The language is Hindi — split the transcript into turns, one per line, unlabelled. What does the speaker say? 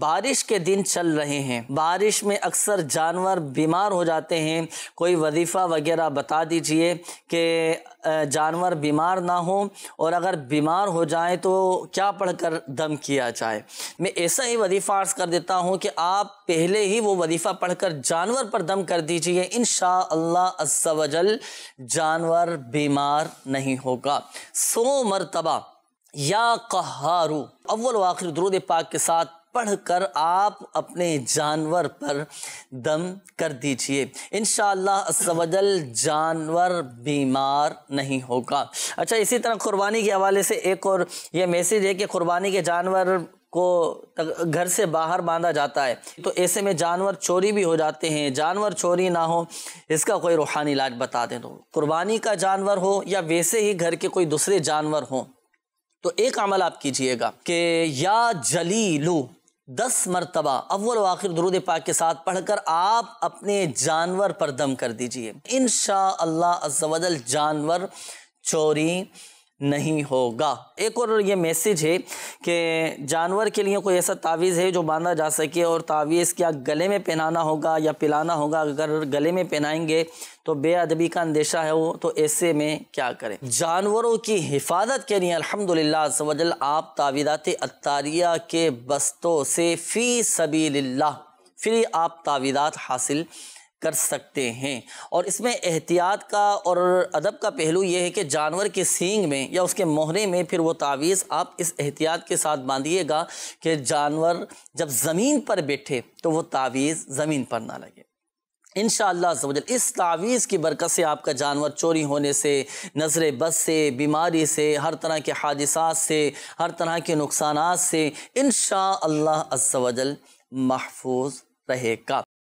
बारिश के दिन चल रहे हैं बारिश में अक्सर जानवर बीमार हो जाते हैं कोई वजीफ़ा वगैरह बता दीजिए कि जानवर बीमार ना हो और अगर बीमार हो जाए तो क्या पढ़कर दम किया जाए मैं ऐसा ही वजीफ़ा अर्ज़ कर देता हूँ कि आप पहले ही वो वजीफ़ा पढ़कर जानवर पर दम कर दीजिए इन शाजल जानवर बीमार नहीं होगा सो मरतबा या कहारू अव्वल आखिर दरूद पाक के साथ पढ़कर आप अपने जानवर पर दम कर दीजिए इन शवजल जानवर बीमार नहीं होगा अच्छा इसी तरह कुर्बानी के हवाले से एक और यह मैसेज है कि कुर्बानी के जानवर को घर से बाहर बांधा जाता है तो ऐसे में जानवर चोरी भी हो जाते हैं जानवर चोरी ना हो इसका कोई रूहानी इलाज बता दें तो कुर्बानी का जानवर हो या वैसे ही घर के कोई दूसरे जानवर हो तो एक अमल आप कीजिएगा कि या जलीलू दस मरतबा अव्वल आखिर दरुद पाक के साथ पढ़कर आप अपने जानवर पर दम कर दीजिए इन शाह जानवर चोरी नहीं होगा एक और ये मैसेज है कि जानवर के लिए कोई ऐसा तावीज़ है जो बांधा जा सके और तावीज़ क्या गले में पहनाना होगा या पिलाना होगा अगर गले में पहनाएंगे तो बेअदबी का अंदेशा है वो तो ऐसे में क्या करें जानवरों की हिफाजत के लिए अल्हम्दुलिल्लाह सवजल आप तावीदात अतारिया के बस्तों से फ़ी सबी फ़िर आप तावीदात हासिल कर सकते हैं और इसमें एहतियात का और अदब का पहलू ये है कि जानवर के सींग में या उसके मोहरे में फिर वो तावीज़ आप इस एहतियात के साथ बांधिएगा कि जानवर जब ज़मीन पर बैठे तो वो तावीज़ ज़मीन पर ना लगे इन शजल इस तावीज़ की बरकत से आपका जानवर चोरी होने से नज़र बस से बीमारी से हर तरह के हादसा से हर तरह के नुकसान से इन शजल महफूज रहेगा